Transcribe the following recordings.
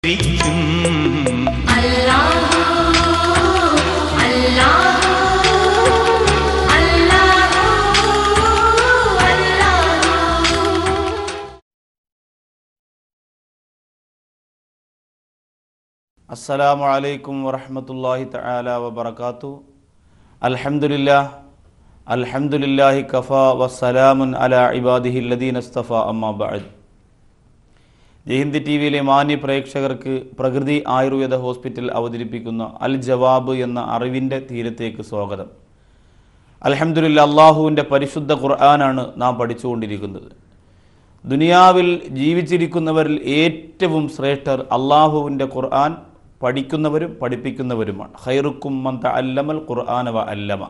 السلام عليكم ورحمة الله تعالى وبركاته الحمد لله الحمد لله كفى والسلام على عباده الذين استفى أما بعد ജയ്ഹിന്ദി T വിയിലെ മാന്യ പ്രേക്ഷകർക്ക് പ്രകൃതി ആയുർവേദ ഹോസ്പിറ്റൽ അവതരിപ്പിക്കുന്ന അൽ ജവാബ് എന്ന അറിവിൻ്റെ തീരത്തേക്ക് സ്വാഗതം അലഹമുല്ല അള്ളാഹുവിൻ്റെ പരിശുദ്ധ ഖുർആാനാണ് നാം പഠിച്ചുകൊണ്ടിരിക്കുന്നത് ദുനിയാവിൽ ജീവിച്ചിരിക്കുന്നവരിൽ ഏറ്റവും ശ്രേഷ്ഠർ അള്ളാഹുവിൻ്റെ ഖുർആൻ പഠിക്കുന്നവരും പഠിപ്പിക്കുന്നവരുമാണ് ഹൈറുക്കും മന്ത അല്ലമൽ ഖുർആാനവ അല്ലമ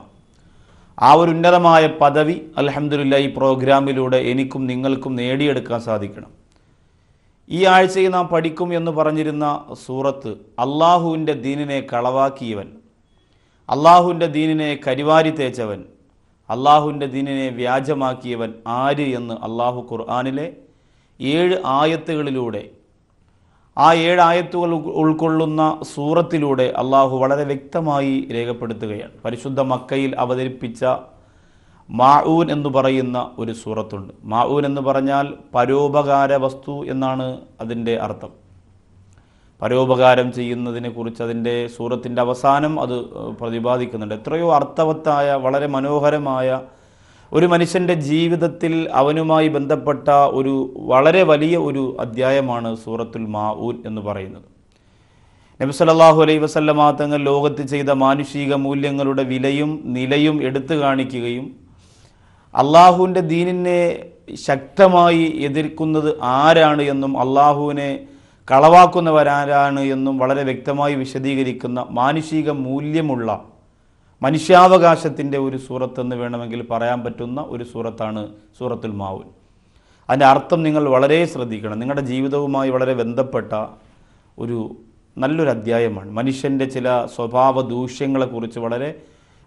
ആ ഒരു ഉന്നതമായ പദവി അലഹമുല്ല ഈ പ്രോഗ്രാമിലൂടെ എനിക്കും നിങ്ങൾക്കും നേടിയെടുക്കാൻ സാധിക്കണം ഈ ആഴ്ചയിൽ നാം പഠിക്കും എന്ന് പറഞ്ഞിരുന്ന സൂറത്ത് അള്ളാഹുവിൻ്റെ ദീനിനെ കളവാക്കിയവൻ അള്ളാഹുവിൻ്റെ ദീനിനെ കരിവാരി തേച്ചവൻ അള്ളാഹുവിൻ്റെ ദീനിനെ വ്യാജമാക്കിയവൻ ആര് എന്ന് അള്ളാഹു ഖുർആാനിലെ ഏഴ് ആയത്തുകളിലൂടെ ആ ഏഴ് ആയത്തുകൾ ഉൾക്കൊള്ളുന്ന സൂറത്തിലൂടെ അള്ളാഹു വളരെ വ്യക്തമായി രേഖപ്പെടുത്തുകയാണ് പരിശുദ്ധ മക്കയിൽ അവതരിപ്പിച്ച മാഊൻ എന്ന് പറയുന്ന ഒരു സൂറത്തുണ്ട് മാഊൻ എന്ന് പറഞ്ഞാൽ പരോപകാര വസ്തു എന്നാണ് അതിൻ്റെ അർത്ഥം പരോപകാരം ചെയ്യുന്നതിനെ കുറിച്ച് അതിൻ്റെ സൂറത്തിൻ്റെ അവസാനം അത് പ്രതിപാദിക്കുന്നുണ്ട് എത്രയോ അർത്ഥവത്തായ വളരെ മനോഹരമായ ഒരു മനുഷ്യൻ്റെ ജീവിതത്തിൽ അവനുമായി ബന്ധപ്പെട്ട ഒരു വളരെ വലിയ ഒരു അധ്യായമാണ് സൂറത്തുൽ മാഊൻ എന്ന് പറയുന്നത് നബി സല്ലാഹു അലൈ വസല്ലമാ തങ്ങൾ ലോകത്ത് ചെയ്ത മാനുഷിക മൂല്യങ്ങളുടെ വിലയും നിലയും എടുത്തു കാണിക്കുകയും അള്ളാഹുവിൻ്റെ ദീനിനെ ശക്തമായി എതിർക്കുന്നത് ആരാണ് എന്നും അള്ളാഹുവിനെ കളവാക്കുന്നവരാരാണ് എന്നും വളരെ വ്യക്തമായി വിശദീകരിക്കുന്ന മാനുഷിക മൂല്യമുള്ള മനുഷ്യാവകാശത്തിൻ്റെ ഒരു സൂറത്തെന്ന് വേണമെങ്കിൽ പറയാൻ പറ്റുന്ന ഒരു സൂറത്താണ് സൂറത്തുൽ മാവുൻ അതിൻ്റെ അർത്ഥം നിങ്ങൾ വളരെ ശ്രദ്ധിക്കണം നിങ്ങളുടെ ജീവിതവുമായി വളരെ ബന്ധപ്പെട്ട ഒരു നല്ലൊരു അധ്യായമാണ് മനുഷ്യൻ്റെ ചില സ്വഭാവ ദൂഷ്യങ്ങളെക്കുറിച്ച് വളരെ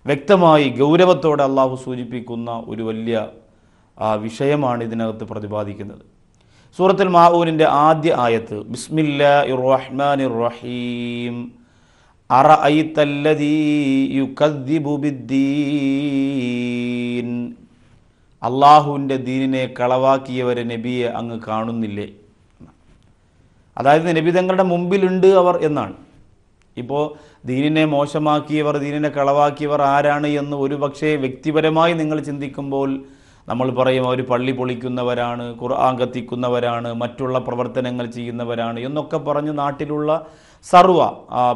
വ്യക്തമായി ഗൗരവത്തോടെ അള്ളാഹു സൂചിപ്പിക്കുന്ന ഒരു വലിയ വിഷയമാണ് ഇതിനകത്ത് പ്രതിപാദിക്കുന്നത് സൂറത്തുൽ മാഹൂരിൻ്റെ ആദ്യ ആയത്ത് ബിസ്മില്ലാ റഹ്മാൻ റഹീം അറ അള്ളാഹുവിൻ്റെ ദീനിനെ കളവാക്കിയവരെ നബിയെ അങ്ങ് കാണുന്നില്ലേ അതായത് നബി തങ്ങളുടെ മുമ്പിലുണ്ട് അവർ എന്നാണ് ഇപ്പോൾ ദീനിനെ മോശമാക്കിയവർ ദീനിനെ കളവാക്കിയവർ ആരാണ് എന്ന് ഒരു പക്ഷേ വ്യക്തിപരമായി നിങ്ങൾ ചിന്തിക്കുമ്പോൾ നമ്മൾ പറയും അവർ പള്ളി പൊളിക്കുന്നവരാണ് ഖുർആൻ കത്തിക്കുന്നവരാണ് മറ്റുള്ള പ്രവർത്തനങ്ങൾ ചെയ്യുന്നവരാണ് എന്നൊക്കെ പറഞ്ഞ് നാട്ടിലുള്ള സർവ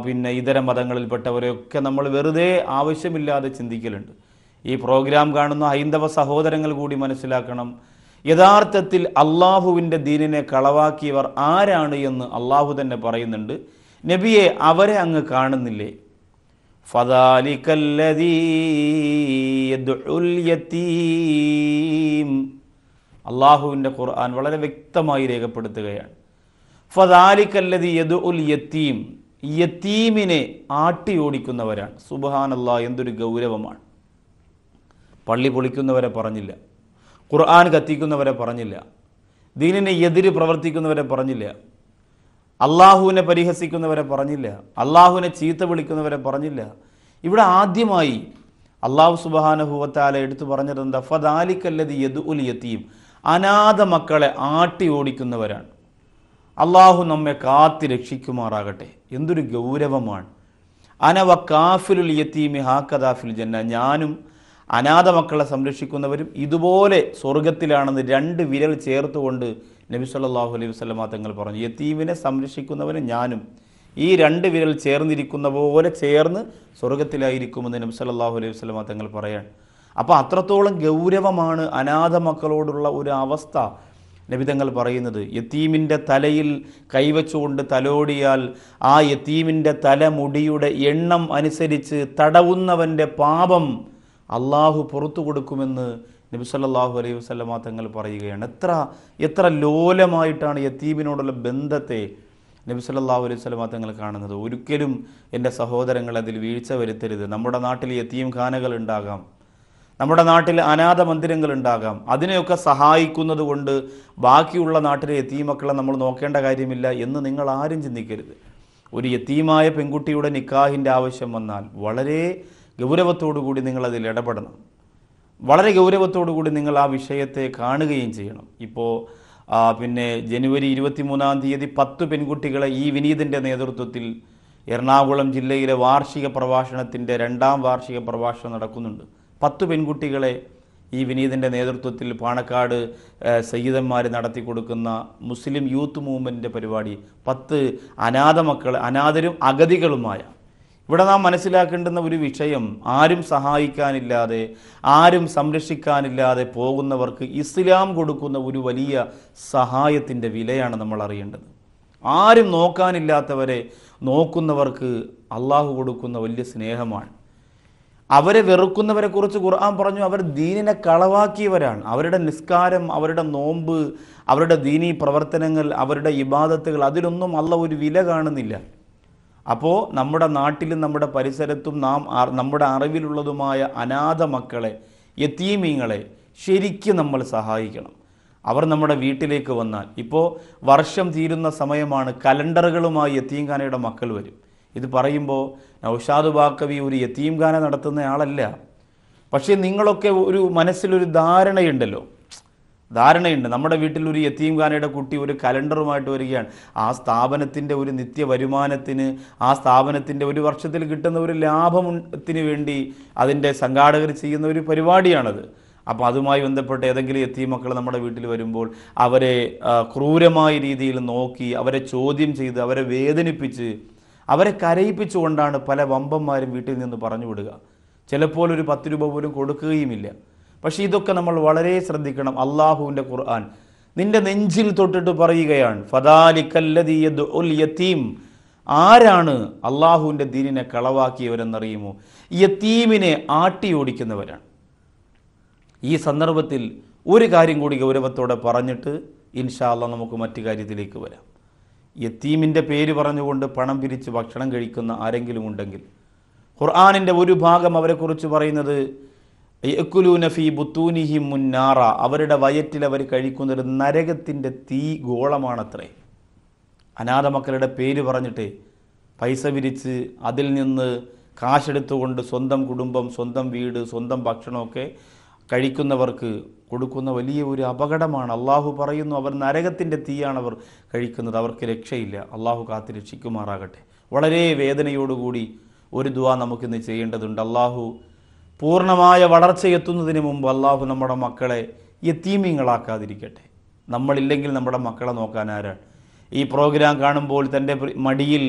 പിന്നെ ഇതര മതങ്ങളിൽപ്പെട്ടവരെയൊക്കെ നമ്മൾ വെറുതെ ആവശ്യമില്ലാതെ ചിന്തിക്കലുണ്ട് ഈ പ്രോഗ്രാം കാണുന്ന ഹൈന്ദവ സഹോദരങ്ങൾ കൂടി മനസ്സിലാക്കണം യഥാർത്ഥത്തിൽ അള്ളാഹുവിൻ്റെ ദീനിനെ കളവാക്കിയവർ ആരാണ് എന്ന് അള്ളാഹു തന്നെ പറയുന്നുണ്ട് നബിയെ അവരെ അങ്ങ് കാണുന്നില്ലേ അള്ളാഹുവിൻ്റെ ഖുർആൻ വളരെ വ്യക്തമായി രേഖപ്പെടുത്തുകയാണ് കല്ലതി യദു ഉൽ യത്തീം യത്തീമിനെ ആട്ടിയോടിക്കുന്നവരാണ് അള്ളാഹ് എന്തൊരു ഗൗരവമാണ് പള്ളി പൊളിക്കുന്നവരെ പറഞ്ഞില്ല ഖുർആൻ കത്തിക്കുന്നവരെ പറഞ്ഞില്ല ദീനിനെ എതിര് പ്രവർത്തിക്കുന്നവരെ പറഞ്ഞില്ല അള്ളാഹുവിനെ പരിഹസിക്കുന്നവരെ പറഞ്ഞില്ല അള്ളാഹുവിനെ ചീത്ത വിളിക്കുന്നവരെ പറഞ്ഞില്ല ഇവിടെ ആദ്യമായി അള്ളാഹു സുബാനഹുവത്താല എടുത്തു പറഞ്ഞത് എന്താ ഫദാലിക്കല്ലതി യദ് ഉൽ യത്തീം അനാഥ മക്കളെ ആട്ടി ഓടിക്കുന്നവരാണ് അള്ളാഹു നമ്മെ കാത്തി രക്ഷിക്കുമാറാകട്ടെ എന്തൊരു ഗൗരവമാണ് അനവ കാഫിലുൽ യത്തീമി ഹാ ജന്ന ഞാനും അനാഥ മക്കളെ സംരക്ഷിക്കുന്നവരും ഇതുപോലെ സ്വർഗത്തിലാണെന്ന് രണ്ട് വിരൽ ചേർത്തുകൊണ്ട് നബി സല്ലാഹു അലൈഹി വസ്ലമ തങ്ങൾ പറഞ്ഞു യത്തീമിനെ സംരക്ഷിക്കുന്നവന് ഞാനും ഈ രണ്ട് വിരൽ ചേർന്നിരിക്കുന്ന പോലെ ചേർന്ന് സ്വർഗത്തിലായിരിക്കുമെന്ന് നബി സല്ലാഹു അലൈഹി വസ്ലമ തങ്ങൾ പറയാൻ അപ്പോൾ അത്രത്തോളം ഗൗരവമാണ് അനാഥ മക്കളോടുള്ള ഒരു അവസ്ഥ നബിതങ്ങൾ പറയുന്നത് യത്തീമിൻ്റെ തലയിൽ കൈവച്ചുകൊണ്ട് തലോടിയാൽ ആ യത്തീമിൻ്റെ തലമുടിയുടെ എണ്ണം അനുസരിച്ച് തടവുന്നവൻ്റെ പാപം അള്ളാഹു പുറത്തു കൊടുക്കുമെന്ന് നബിസല്ലാഹു അലൈഹി വസ്ലമ തങ്ങൾ പറയുകയാണ് എത്ര എത്ര ലോലമായിട്ടാണ് യത്തീബിനോടുള്ള ബന്ധത്തെ നബി സല്ലാഹു അലൈഹി സ്വലമ തങ്ങൾ കാണുന്നത് ഒരിക്കലും എൻ്റെ സഹോദരങ്ങൾ അതിൽ വീഴ്ച വരുത്തരുത് നമ്മുടെ നാട്ടിൽ യത്തീം ഖാനകൾ ഉണ്ടാകാം നമ്മുടെ നാട്ടിൽ അനാഥ മന്ദിരങ്ങൾ ഉണ്ടാകാം അതിനെയൊക്കെ സഹായിക്കുന്നത് കൊണ്ട് ബാക്കിയുള്ള നാട്ടിലെ യത്തീമക്കളെ നമ്മൾ നോക്കേണ്ട കാര്യമില്ല എന്ന് നിങ്ങൾ ആരും ചിന്തിക്കരുത് ഒരു യത്തീമായ പെൺകുട്ടിയുടെ നിക്കാഹിൻ്റെ ആവശ്യം വന്നാൽ വളരെ ഗൗരവത്തോടു കൂടി നിങ്ങളതിൽ ഇടപെടണം വളരെ കൂടി നിങ്ങൾ ആ വിഷയത്തെ കാണുകയും ചെയ്യണം ഇപ്പോൾ പിന്നെ ജനുവരി ഇരുപത്തിമൂന്നാം തീയതി പത്ത് പെൺകുട്ടികളെ ഈ വിനീതിൻ്റെ നേതൃത്വത്തിൽ എറണാകുളം ജില്ലയിലെ വാർഷിക പ്രഭാഷണത്തിൻ്റെ രണ്ടാം വാർഷിക പ്രഭാഷണം നടക്കുന്നുണ്ട് പത്ത് പെൺകുട്ടികളെ ഈ വിനീതിൻ്റെ നേതൃത്വത്തിൽ പാണക്കാട് സയ്യിദന്മാർ നടത്തി കൊടുക്കുന്ന മുസ്ലിം യൂത്ത് മൂവ്മെൻറ്റിൻ്റെ പരിപാടി പത്ത് അനാഥ മക്കൾ അനാഥരും അഗതികളുമായ ഇവിടെ നാം മനസ്സിലാക്കേണ്ടുന്ന ഒരു വിഷയം ആരും സഹായിക്കാനില്ലാതെ ആരും സംരക്ഷിക്കാനില്ലാതെ പോകുന്നവർക്ക് ഇസ്ലാം കൊടുക്കുന്ന ഒരു വലിയ സഹായത്തിൻ്റെ വിലയാണ് നമ്മൾ അറിയേണ്ടത് ആരും നോക്കാനില്ലാത്തവരെ നോക്കുന്നവർക്ക് അള്ളാഹു കൊടുക്കുന്ന വലിയ സ്നേഹമാണ് അവരെ വെറുക്കുന്നവരെ കുറിച്ച് ഖുർആൻ പറഞ്ഞു അവർ ദീനിനെ കളവാക്കിയവരാണ് അവരുടെ നിസ്കാരം അവരുടെ നോമ്പ് അവരുടെ ദീനീ പ്രവർത്തനങ്ങൾ അവരുടെ ഇബാദത്തുകൾ അതിലൊന്നും അല്ല ഒരു വില കാണുന്നില്ല അപ്പോൾ നമ്മുടെ നാട്ടിലും നമ്മുടെ പരിസരത്തും നാം നമ്മുടെ അറിവിലുള്ളതുമായ അനാഥ മക്കളെ യത്തീമീങ്ങളെ ശരിക്കും നമ്മൾ സഹായിക്കണം അവർ നമ്മുടെ വീട്ടിലേക്ക് വന്നാൽ ഇപ്പോൾ വർഷം തീരുന്ന സമയമാണ് കലണ്ടറുകളുമായി യത്തീംഖാനയുടെ മക്കൾ വരും ഇത് പറയുമ്പോൾ നൌഷാദ് ബാക്കവി ഒരു യത്തീംഖാന നടത്തുന്ന ആളല്ല പക്ഷേ നിങ്ങളൊക്കെ ഒരു മനസ്സിലൊരു ധാരണയുണ്ടല്ലോ ധാരണയുണ്ട് നമ്മുടെ വീട്ടിൽ ഒരു യത്തീംഖാനയുടെ കുട്ടി ഒരു കലണ്ടറുമായിട്ട് വരികയാണ് ആ സ്ഥാപനത്തിൻ്റെ ഒരു നിത്യ വരുമാനത്തിന് ആ സ്ഥാപനത്തിൻ്റെ ഒരു വർഷത്തിൽ കിട്ടുന്ന ഒരു ലാഭത്തിന് വേണ്ടി അതിൻ്റെ സംഘാടകർ ചെയ്യുന്ന ഒരു പരിപാടിയാണത് അപ്പോൾ അതുമായി ബന്ധപ്പെട്ട് ഏതെങ്കിലും എത്തിയ മക്കൾ നമ്മുടെ വീട്ടിൽ വരുമ്പോൾ അവരെ ക്രൂരമായ രീതിയിൽ നോക്കി അവരെ ചോദ്യം ചെയ്ത് അവരെ വേദനിപ്പിച്ച് അവരെ കരയിപ്പിച്ചുകൊണ്ടാണ് പല വമ്പന്മാരും വീട്ടിൽ നിന്ന് പറഞ്ഞു വിടുക ചിലപ്പോൾ ഒരു പത്ത് രൂപ പോലും കൊടുക്കുകയുമില്ല പക്ഷെ ഇതൊക്കെ നമ്മൾ വളരെ ശ്രദ്ധിക്കണം അള്ളാഹുവിൻ്റെ ഖുർആൻ നിന്റെ നെഞ്ചിൽ തൊട്ടിട്ട് പറയുകയാണ് യതീം ആരാണ് അള്ളാഹുവിൻ്റെ ദീനിനെ കളവാക്കിയവരെന്നറിയുമോ യത്തീമിനെ ആട്ടിയോടിക്കുന്നവരാണ് ഈ സന്ദർഭത്തിൽ ഒരു കാര്യം കൂടി ഗൗരവത്തോടെ പറഞ്ഞിട്ട് ഇൻഷാല്ല നമുക്ക് മറ്റു കാര്യത്തിലേക്ക് വരാം യത്തീമിൻ്റെ പേര് പറഞ്ഞുകൊണ്ട് പണം പിരിച്ച് ഭക്ഷണം കഴിക്കുന്ന ആരെങ്കിലും ഉണ്ടെങ്കിൽ ഖുർആാനിൻ്റെ ഒരു ഭാഗം അവരെക്കുറിച്ച് പറയുന്നത് യക്കുലൂനഫി ബുത്തൂനിഹി മുന്നാറ അവരുടെ വയറ്റിൽ അവർ കഴിക്കുന്നൊരു നരകത്തിൻ്റെ തീ ഗോളമാണത്രേ അനാഥ മക്കളുടെ പേര് പറഞ്ഞിട്ട് പൈസ വിരിച്ച് അതിൽ നിന്ന് കാശെടുത്തുകൊണ്ട് സ്വന്തം കുടുംബം സ്വന്തം വീട് സ്വന്തം ഭക്ഷണമൊക്കെ കഴിക്കുന്നവർക്ക് കൊടുക്കുന്ന വലിയ ഒരു അപകടമാണ് അള്ളാഹു പറയുന്നു അവർ നരകത്തിൻ്റെ തീയാണ് അവർ കഴിക്കുന്നത് അവർക്ക് രക്ഷയില്ല അള്ളാഹു കാത്തി രക്ഷിക്കുമാറാകട്ടെ വളരെ വേദനയോടുകൂടി ഒരു ദുവാ നമുക്കിന്ന് ചെയ്യേണ്ടതുണ്ട് അള്ളാഹു പൂർണ്ണമായ വളർച്ചയെത്തുന്നതിന് മുമ്പ് അള്ളാഹു നമ്മുടെ മക്കളെ എത്തീമിങ്ങളാക്കാതിരിക്കട്ടെ നമ്മളില്ലെങ്കിൽ നമ്മുടെ മക്കളെ നോക്കാൻ ആരാണ് ഈ പ്രോഗ്രാം കാണുമ്പോൾ തൻ്റെ മടിയിൽ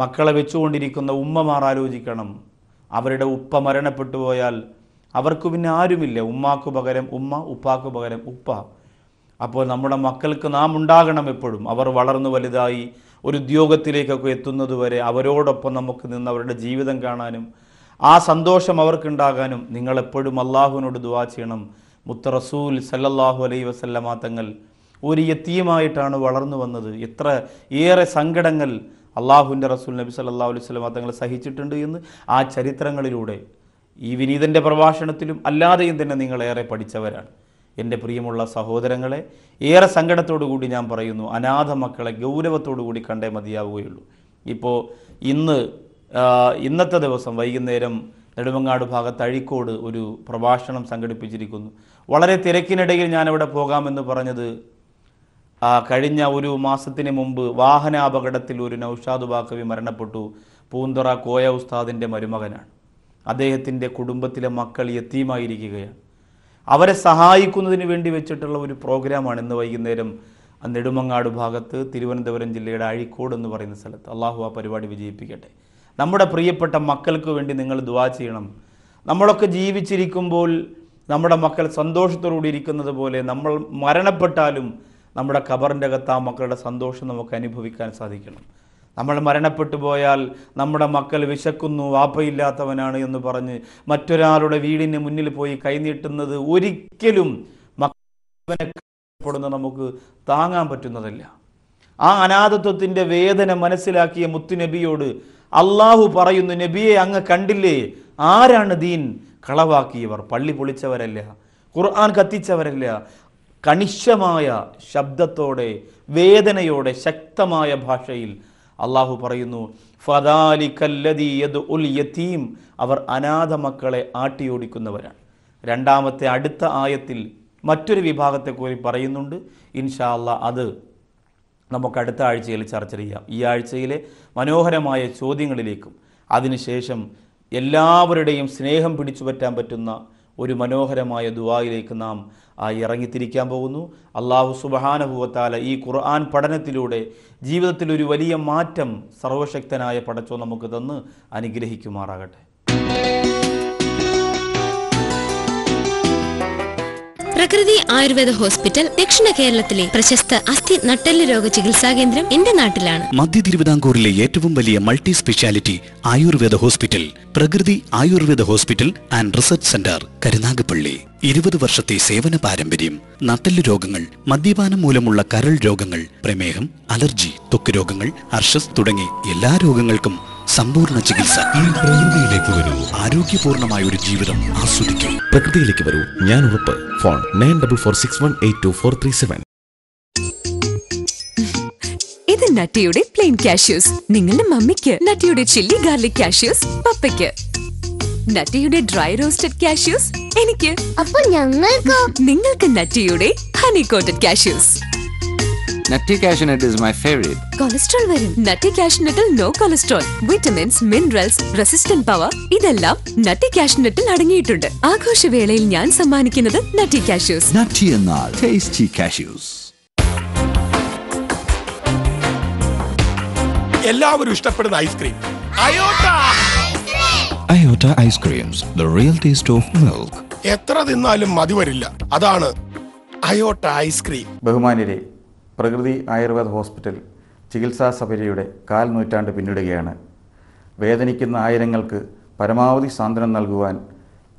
മക്കളെ വെച്ചുകൊണ്ടിരിക്കുന്ന ഉമ്മമാർ ആലോചിക്കണം അവരുടെ ഉപ്പ മരണപ്പെട്ടു പോയാൽ അവർക്ക് പിന്നെ ആരുമില്ല ഉമ്മാക്കു പകരം ഉമ്മ ഉപ്പാക്കു പകരം ഉപ്പ അപ്പോൾ നമ്മുടെ മക്കൾക്ക് നാം ഉണ്ടാകണം എപ്പോഴും അവർ വളർന്നു വലുതായി ഒരു ഉദ്യോഗത്തിലേക്കൊക്കെ എത്തുന്നതുവരെ അവരോടൊപ്പം നമുക്ക് നിന്ന് അവരുടെ ജീവിതം കാണാനും ആ സന്തോഷം അവർക്കുണ്ടാകാനും എപ്പോഴും അള്ളാഹുവിനോട് ദുവാ ചെയ്യണം മുത്ത റസൂൽ സല്ലല്ലാഹു അലൈ വസല്ലമാ തങ്ങൾ ഒരു യത്തീമായിട്ടാണ് വളർന്നു വന്നത് എത്ര ഏറെ സങ്കടങ്ങൾ അള്ളാഹുവിൻ്റെ റസൂൽ നബി സല്ലാ അലൈഹി സ്വലമാ തങ്ങൾ സഹിച്ചിട്ടുണ്ട് എന്ന് ആ ചരിത്രങ്ങളിലൂടെ ഈ വിനീതൻ്റെ പ്രഭാഷണത്തിലും അല്ലാതെയും തന്നെ നിങ്ങൾ ഏറെ പഠിച്ചവരാണ് എൻ്റെ പ്രിയമുള്ള സഹോദരങ്ങളെ ഏറെ സങ്കടത്തോടു കൂടി ഞാൻ പറയുന്നു അനാഥ മക്കളെ ഗൗരവത്തോടു കൂടി കണ്ടേ മതിയാവുകയുള്ളൂ ഇപ്പോൾ ഇന്ന് ഇന്നത്തെ ദിവസം വൈകുന്നേരം നെടുമങ്ങാട് ഭാഗത്ത് അഴിക്കോട് ഒരു പ്രഭാഷണം സംഘടിപ്പിച്ചിരിക്കുന്നു വളരെ തിരക്കിനിടയിൽ ഞാനിവിടെ പോകാമെന്ന് പറഞ്ഞത് കഴിഞ്ഞ ഒരു മാസത്തിന് മുമ്പ് വാഹന അപകടത്തിൽ ഒരു നൌഷാദ് ബാക്കവി മരണപ്പെട്ടു പൂന്തറ കോയ ഉസ്താദിൻ്റെ മരുമകനാണ് അദ്ദേഹത്തിൻ്റെ കുടുംബത്തിലെ മക്കൾ എത്തിയുമായിരിക്കുകയാണ് അവരെ സഹായിക്കുന്നതിന് വേണ്ടി വെച്ചിട്ടുള്ള ഒരു പ്രോഗ്രാമാണ് ഇന്ന് വൈകുന്നേരം നെടുമങ്ങാട് ഭാഗത്ത് തിരുവനന്തപുരം ജില്ലയുടെ അഴിക്കോട് എന്ന് പറയുന്ന സ്ഥലത്ത് അള്ളാഹു ആ പരിപാടി വിജയിപ്പിക്കട്ടെ നമ്മുടെ പ്രിയപ്പെട്ട മക്കൾക്ക് വേണ്ടി നിങ്ങൾ ദുവാ ചെയ്യണം നമ്മളൊക്കെ ജീവിച്ചിരിക്കുമ്പോൾ നമ്മുടെ മക്കൾ സന്തോഷത്തോടുകൂടി ഇരിക്കുന്നത് പോലെ നമ്മൾ മരണപ്പെട്ടാലും നമ്മുടെ ഖബറിൻ്റെ അകത്ത് ആ മക്കളുടെ സന്തോഷം നമുക്ക് അനുഭവിക്കാൻ സാധിക്കണം നമ്മൾ മരണപ്പെട്ടു പോയാൽ നമ്മുടെ മക്കൾ വിശക്കുന്നു വാപ്പയില്ലാത്തവനാണ് എന്ന് പറഞ്ഞ് മറ്റൊരാളുടെ വീടിന് മുന്നിൽ പോയി കൈനീട്ടുന്നത് ഒരിക്കലും മക്കളെപ്പെടുന്ന നമുക്ക് താങ്ങാൻ പറ്റുന്നതല്ല ആ അനാഥത്വത്തിൻ്റെ വേദന മനസ്സിലാക്കിയ മുത്തുനബിയോട് അള്ളാഹു പറയുന്നു നബിയെ അങ്ങ് കണ്ടില്ലേ ആരാണ് ദീൻ കളവാക്കിയവർ പള്ളി പൊളിച്ചവരല്ല ഖുർആൻ കത്തിച്ചവരല്ല കണിശമായ ശബ്ദത്തോടെ വേദനയോടെ ശക്തമായ ഭാഷയിൽ അള്ളാഹു പറയുന്നു യതീം അവർ അനാഥ മക്കളെ ആട്ടിയോടിക്കുന്നവരാണ് രണ്ടാമത്തെ അടുത്ത ആയത്തിൽ മറ്റൊരു വിഭാഗത്തെ കൂടി പറയുന്നുണ്ട് ഇൻഷാ അത് നമുക്ക് അടുത്ത ആഴ്ചയിൽ ചർച്ച ചെയ്യാം ഈ ആഴ്ചയിലെ മനോഹരമായ ചോദ്യങ്ങളിലേക്കും അതിനുശേഷം എല്ലാവരുടെയും സ്നേഹം പിടിച്ചു പറ്റാൻ പറ്റുന്ന ഒരു മനോഹരമായ ദുവായിലേക്ക് നാം ഇറങ്ങിത്തിരിക്കാൻ പോകുന്നു അള്ളാഹു സുബഹാനുഭവത്താല ഈ ഖുർആൻ പഠനത്തിലൂടെ ജീവിതത്തിൽ ഒരു വലിയ മാറ്റം സർവശക്തനായ പടച്ചോ നമുക്ക് തന്ന് അനുഗ്രഹിക്കുമാറാകട്ടെ പ്രകൃതി ആയുർവേദ ഹോസ്പിറ്റൽ ദക്ഷിണ കേരളത്തിലെ പ്രശസ്ത അസ്ഥി നട്ടല്ല് രോഗ ചികിത്സാ കേന്ദ്രം എന്റെ നാട്ടിലാണ് മധ്യ തിരുവിതാംകൂറിലെ ഏറ്റവും വലിയ multi speciality Ayurveda hospital Prakriti Ayurveda hospital and research centre Karunagappally ഇരുപത് വർഷത്തെ സേവന പാരമ്പര്യം നട്ടല് രോഗങ്ങൾ മദ്യപാനം മൂലമുള്ള കരൾ രോഗങ്ങൾ പ്രമേഹം അലർജി തൊക്ക് രോഗങ്ങൾ അർഷസ് തുടങ്ങി എല്ലാ രോഗങ്ങൾക്കും സമ്പൂർണ്ണ ചികിത്സ ഈ പ്രകൃതിയിലേക്ക് വരൂ ആരോഗ്യപൂർണമായ ഒരു ജീവിതം ആസ്വദിക്കൂ പ്രകൃതിയിലേക്ക് വരൂ ഞാൻ ഉറപ്പ് phone nine double four six one eight two four three seven ഇത് നട്ടിയുടെ പ്ലെയിൻ കാഷ്യൂസ് നിങ്ങളുടെ മമ്മിക്ക് നട്ടിയുടെ ചില്ലി ഗാർലിക് കാഷ്യൂസ് പപ്പയ്ക്ക് നട്ടിയുടെ ഡ്രൈ റോസ്റ്റഡ് കാഷ്യൂസ് എനിക്ക് അപ്പൊ ഞങ്ങൾക്ക് നിങ്ങൾക്ക് നട്ടിയുടെ honey coated cashews Nutty cashew nut is my favourite cholesterol വരും നട്ടി കാഷ്നട്ടിൽ no cholesterol vitamins minerals resistant power ഇതെല്ലാം നട്ടി കാഷ്നട്ടിൽ അടങ്ങിയിട്ടുണ്ട് ആഘോഷവേളയിൽ ഞാൻ സമ്മാനിക്കുന്നത് നട്ടി കാഷ്യൂസ് നട്ടി എന്നാൽ ടേസ്റ്റി കാഷ്യൂസ് എല്ലാവരും ഇഷ്ടപ്പെടുന്ന ഐസ്ക്രീം അയോട്ട അയോട്ട ice creams the real taste of milk എത്ര തിന്നാലും മതി വരില്ല അതാണ് അയോട്ട ഐസ്ക്രീം ബഹുമാനിരെ പ്രകൃതി ആയുർവേദ ഹോസ്പിറ്റൽ ചികിത്സാ സഭയുടെ കാൽ നൂറ്റാണ്ട് പിന്നിടുകയാണ് വേദനിക്കുന്ന ആയിരങ്ങൾക്ക് പരമാവധി സാന്ത്വനം നൽകുവാൻ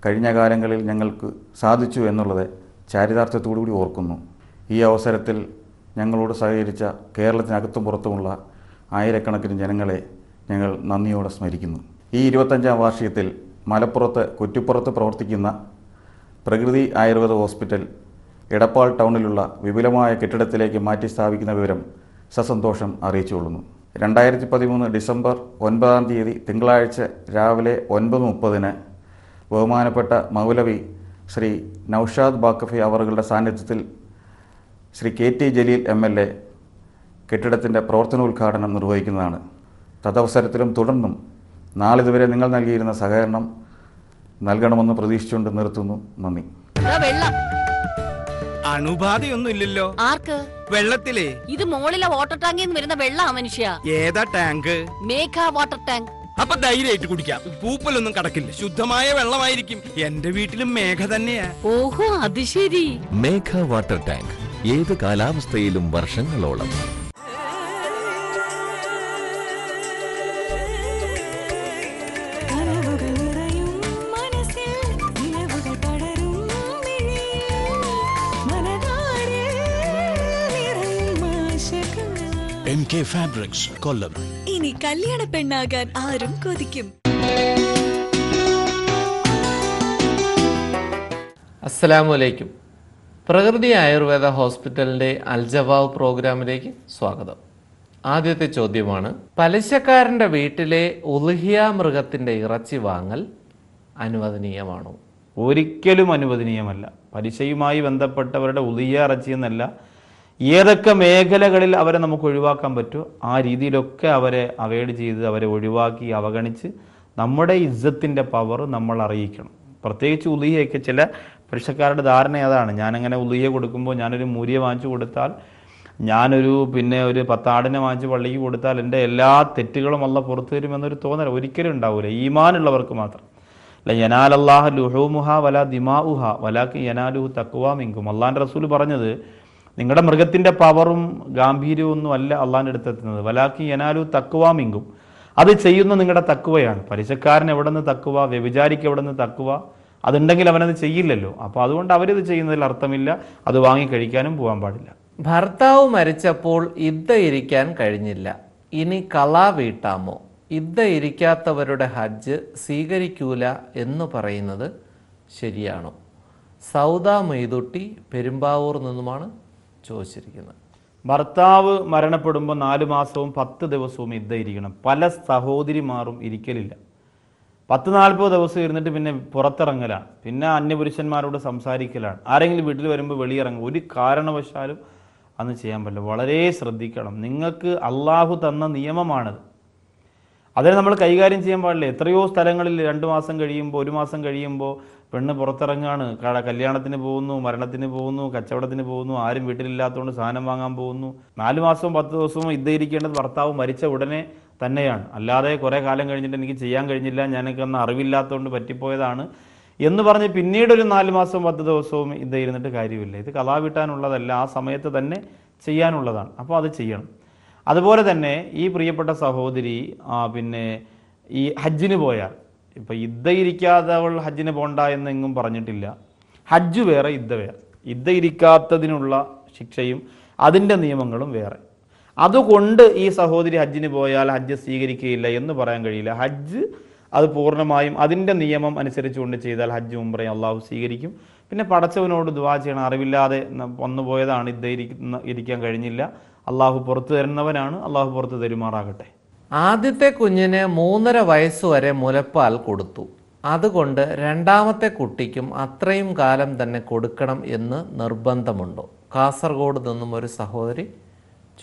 കഴിഞ്ഞ കാലങ്ങളിൽ ഞങ്ങൾക്ക് സാധിച്ചു എന്നുള്ളത് ചാരിതാർത്ഥ്യത്തോടുകൂടി ഓർക്കുന്നു ഈ അവസരത്തിൽ ഞങ്ങളോട് സഹകരിച്ച കേരളത്തിനകത്തും പുറത്തുമുള്ള ആയിരക്കണക്കിന് ജനങ്ങളെ ഞങ്ങൾ നന്ദിയോടെ സ്മരിക്കുന്നു ഈ ഇരുപത്തഞ്ചാം വാർഷികത്തിൽ മലപ്പുറത്ത് കുറ്റിപ്പുറത്ത് പ്രവർത്തിക്കുന്ന പ്രകൃതി ആയുർവേദ ഹോസ്പിറ്റൽ എടപ്പാൾ ടൗണിലുള്ള വിപുലമായ കെട്ടിടത്തിലേക്ക് മാറ്റി സ്ഥാപിക്കുന്ന വിവരം സസന്തോഷം അറിയിച്ചുകൊള്ളുന്നു രണ്ടായിരത്തി പതിമൂന്ന് ഡിസംബർ ഒൻപതാം തീയതി തിങ്കളാഴ്ച രാവിലെ ഒൻപത് മുപ്പതിന് ബഹുമാനപ്പെട്ട മൗലവി ശ്രീ നൌഷാദ് ബാക്കഫി അവറുകളുടെ സാന്നിധ്യത്തിൽ Shri K T Jaleel M L A കെട്ടിടത്തിൻ്റെ പ്രവർത്തനോദ്ഘാടനം നിർവഹിക്കുന്നതാണ് തദവസരത്തിലും തുടർന്നും നാളിതുവരെ നിങ്ങൾ നൽകിയിരുന്ന സഹകരണം നൽകണമെന്ന് പ്രതീക്ഷിച്ചുകൊണ്ട് നിർത്തുന്നു നന്ദി അണുബാധയൊന്നും ഇല്ലല്ലോ ആർക്ക് വെള്ളത്തിലേ ഇത് മോളിലെ വാട്ടർ ടാങ്കിൽ നിന്ന് വരുന്ന വെള്ളാ മനുഷ്യ ഏതാ ടാങ്ക് മേഘ വാട്ടർ ടാങ്ക് അപ്പൊ ധൈര്യമായിട്ട് കുടിക്കാം പൂപ്പലൊന്നും കടക്കില്ല ശുദ്ധമായ വെള്ളമായിരിക്കും എന്റെ വീട്ടിലും മേഘ തന്നെയാ ഓഹോ അത് ശരി മേഘ വാട്ടർ ടാങ്ക് ഏത് കാലാവസ്ഥയിലും വർഷങ്ങളോളം കെ ഫാബ്രിക്സ് കൊല്ലം ഇനി കല്യാണ പെണ്ണാകാൻ ആരും കൊതിക്കും അസ്സലാമലൈക്കും പ്രകൃതി ആയുർവേദ ഹോസ്പിറ്റലിന്റെ അൽജവാവ് പ്രോഗ്രാമിലേക്ക് സ്വാഗതം ആദ്യത്തെ ചോദ്യമാണ് പലിശക്കാരൻ്റെ വീട്ടിലെ ഉലുഹിയ മൃഗത്തിൻ്റെ ഇറച്ചി വാങ്ങൽ അനുവദനീയമാണോ ഒരിക്കലും അനുവദനീയമല്ല പലിശയുമായി ബന്ധപ്പെട്ടവരുടെ ഉലിയ ഇറച്ചി എന്നല്ല ഏതൊക്കെ മേഖലകളിൽ അവരെ നമുക്ക് ഒഴിവാക്കാൻ പറ്റുമോ ആ രീതിയിലൊക്കെ അവരെ അവൈഡ് ചെയ്ത് അവരെ ഒഴിവാക്കി അവഗണിച്ച് നമ്മുടെ ഇജ്ജത്തിൻ്റെ പവർ നമ്മൾ അറിയിക്കണം പ്രത്യേകിച്ച് ഉലിയയൊക്കെ ചില പുരുഷക്കാരുടെ ധാരണ അതാണ് ഞാനങ്ങനെ ഉലിയ കൊടുക്കുമ്പോൾ ഞാനൊരു മൂരിയ വാങ്ങിച്ചു കൊടുത്താൽ ഞാനൊരു പിന്നെ ഒരു പത്താടിനെ വാങ്ങിച്ച് പള്ളിക്ക് കൊടുത്താൽ എൻ്റെ എല്ലാ തെറ്റുകളും അല്ല പുറത്തു തരുമെന്നൊരു തോന്നൽ ഒരിക്കലും ഉണ്ടാവില്ല ഈമാനുള്ളവർക്ക് മാത്രം അല്ല യനാലല്ലാഹ ലുഹൂമുഹ വല ദിമാ ഉഹ വലാക്ക് യനാലുഹു തക്കുവാ മിങ്കും അള്ളാൻ്റെ റസൂൽ പറഞ്ഞത് നിങ്ങളുടെ മൃഗത്തിൻ്റെ പവറും ഗാംഭീര്യവും ഒന്നും അല്ല അള്ളാൻ്റെ അടുത്തെത്തുന്നത് വലാക്കി എനാലു തക്കുവ അത് ചെയ്യുന്ന നിങ്ങളുടെ തക്കുവയാണ് പലിശക്കാരൻ എവിടെ നിന്ന് തക്കുവ വ്യഭിചാരിക്ക് എവിടെ നിന്ന് തക്കുവ അതുണ്ടെങ്കിൽ അവനത് ചെയ്യില്ലല്ലോ അപ്പോൾ അതുകൊണ്ട് അവരിത് ചെയ്യുന്നതിൽ അർത്ഥമില്ല അത് വാങ്ങി കഴിക്കാനും പോകാൻ പാടില്ല ഭർത്താവ് മരിച്ചപ്പോൾ ഇദ്ദ ഇരിക്കാൻ കഴിഞ്ഞില്ല ഇനി കളാ വീട്ടാമോ ഇദ്ദ ഇരിക്കാത്തവരുടെ ഹജ്ജ് സ്വീകരിക്കൂല എന്ന് പറയുന്നത് ശരിയാണോ സൗദ മെയ്തുട്ടി പെരുമ്പാവൂർ നിന്നുമാണ് ചോദിച്ചിരിക്കുന്നത് ഭർത്താവ് മരണപ്പെടുമ്പോൾ നാല് മാസവും പത്ത് ദിവസവും ഇദ്ദ ഇരിക്കണം പല സഹോദരിമാരും ഇരിക്കലില്ല പത്ത് നാൽപ്പത് ദിവസം ഇരുന്നിട്ട് പിന്നെ പുറത്തിറങ്ങലാണ് പിന്നെ അന്യപുരുഷന്മാരോട് സംസാരിക്കലാണ് ആരെങ്കിലും വീട്ടിൽ വരുമ്പോൾ വെളിയിറങ്ങും ഒരു കാരണവശാലും അന്ന് ചെയ്യാൻ പറ്റില്ല വളരെ ശ്രദ്ധിക്കണം നിങ്ങൾക്ക് അള്ളാഹു തന്ന നിയമമാണത് അതിനെ നമ്മൾ കൈകാര്യം ചെയ്യാൻ പാടില്ല എത്രയോ സ്ഥലങ്ങളിൽ രണ്ട് മാസം കഴിയുമ്പോൾ ഒരു മാസം കഴിയുമ്പോൾ പെണ്ണ് പുറത്തിറങ്ങുകയാണ് കല്യാണത്തിന് പോകുന്നു മരണത്തിന് പോകുന്നു കച്ചവടത്തിന് പോകുന്നു ആരും വീട്ടിലില്ലാത്തതുകൊണ്ട് സാധനം വാങ്ങാൻ പോകുന്നു നാല് മാസവും പത്ത് ദിവസവും ഇദ്ദേഹിക്കേണ്ടത് ഭർത്താവ് മരിച്ച ഉടനെ തന്നെയാണ് അല്ലാതെ കുറേ കാലം കഴിഞ്ഞിട്ട് എനിക്ക് ചെയ്യാൻ കഴിഞ്ഞില്ല ഞാനൊക്കെ അറിവില്ലാത്തതുകൊണ്ട് പറ്റിപ്പോയതാണ് എന്ന് പറഞ്ഞ് പിന്നീട് ഒരു നാല് മാസവും പത്ത് ദിവസവും ഇത് ഇരുന്നിട്ട് കാര്യമില്ല ഇത് കലാവിട്ടാനുള്ളതല്ല ആ സമയത്ത് തന്നെ ചെയ്യാനുള്ളതാണ് അപ്പോൾ അത് ചെയ്യണം അതുപോലെ തന്നെ ഈ പ്രിയപ്പെട്ട സഹോദരി പിന്നെ ഈ ഹജ്ജിന് പോയാൽ ഇപ്പോൾ ഇദ്ദ ഇരിക്കാതെ അവൾ ഹജ്ജിന് പോണ്ട എന്നെങ്ങും പറഞ്ഞിട്ടില്ല ഹജ്ജ് വേറെ ഇദ്ദ വേറെ ഇദ്ദ ഇരിക്കാത്തതിനുള്ള ശിക്ഷയും അതിൻ്റെ നിയമങ്ങളും വേറെ അതുകൊണ്ട് ഈ സഹോദരി ഹജ്ജിന് പോയാൽ ഹജ്ജ് സ്വീകരിക്കുകയില്ല എന്ന് പറയാൻ കഴിയില്ല ഹജ്ജ് അത് പൂർണ്ണമായും അതിൻ്റെ നിയമം അനുസരിച്ചുകൊണ്ട് ചെയ്താൽ ഹജ്ജ് ഉംറയും അള്ളാഹു സ്വീകരിക്കും പിന്നെ പടച്ചവനോട് ദുവാ ചെയ്യണം അറിവില്ലാതെ വന്നുപോയതാണ് പോയതാണ് ഇരിക്കുന്ന ഇരിക്കാൻ കഴിഞ്ഞില്ല അള്ളാഹു പുറത്തു തരുന്നവനാണ് അള്ളാഹു പുറത്തു തരുമാറാകട്ടെ ആദ്യത്തെ കുഞ്ഞിന് മൂന്നര വരെ മുലപ്പാൽ കൊടുത്തു അതുകൊണ്ട് രണ്ടാമത്തെ കുട്ടിക്കും അത്രയും കാലം തന്നെ കൊടുക്കണം എന്ന് നിർബന്ധമുണ്ടോ കാസർഗോഡ് നിന്നും ഒരു സഹോദരി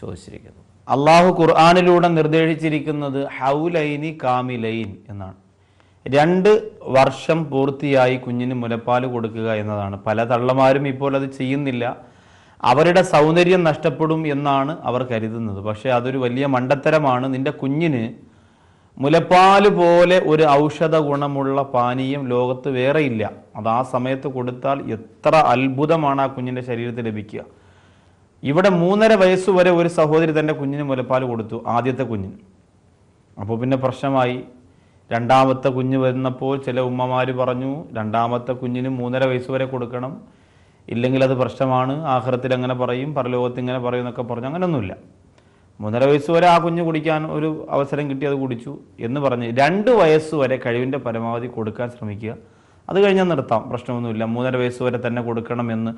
ചോദിച്ചിരിക്കുന്നു അള്ളാഹു ഖുർആാനിലൂടെ നിർദ്ദേശിച്ചിരിക്കുന്നത് ഹൗലൈനി കാമിലൈൻ എന്നാണ് രണ്ട് വർഷം പൂർത്തിയായി കുഞ്ഞിന് മുലപ്പാൽ കൊടുക്കുക എന്നതാണ് പല തള്ളമാരും ഇപ്പോൾ അത് ചെയ്യുന്നില്ല അവരുടെ സൗന്ദര്യം നഷ്ടപ്പെടും എന്നാണ് അവർ കരുതുന്നത് പക്ഷേ അതൊരു വലിയ മണ്ടത്തരമാണ് നിന്റെ കുഞ്ഞിന് മുലപ്പാൽ പോലെ ഒരു ഔഷധ ഗുണമുള്ള പാനീയം ലോകത്ത് വേറെ ഇല്ല അത് ആ സമയത്ത് കൊടുത്താൽ എത്ര അത്ഭുതമാണ് ആ കുഞ്ഞിൻ്റെ ശരീരത്തിൽ ലഭിക്കുക ഇവിടെ മൂന്നര വയസ്സ് വരെ ഒരു സഹോദരി തൻ്റെ കുഞ്ഞിന് മുലപ്പാൽ കൊടുത്തു ആദ്യത്തെ കുഞ്ഞിന് അപ്പോൾ പിന്നെ പ്രശ്നമായി രണ്ടാമത്തെ കുഞ്ഞ് വരുന്നപ്പോൾ ചില ഉമ്മമാർ പറഞ്ഞു രണ്ടാമത്തെ കുഞ്ഞിന് മൂന്നര വയസ്സ് വരെ കൊടുക്കണം ഇല്ലെങ്കിൽ അത് പ്രശ്നമാണ് ആഹ്റത്തിൽ അങ്ങനെ പറയും പരലോകത്ത് ഇങ്ങനെ പറയും എന്നൊക്കെ പറഞ്ഞു അങ്ങനെയൊന്നുമില്ല മൂന്നര വയസ്സ് വരെ ആ കുഞ്ഞ് കുടിക്കാൻ ഒരു അവസരം കിട്ടി അത് കുടിച്ചു എന്ന് പറഞ്ഞ് രണ്ട് വയസ്സ് വരെ കഴിവിൻ്റെ പരമാവധി കൊടുക്കാൻ ശ്രമിക്കുക അത് കഴിഞ്ഞാൽ നിർത്താം പ്രശ്നമൊന്നുമില്ല മൂന്നര വയസ്സ് വരെ തന്നെ കൊടുക്കണമെന്ന്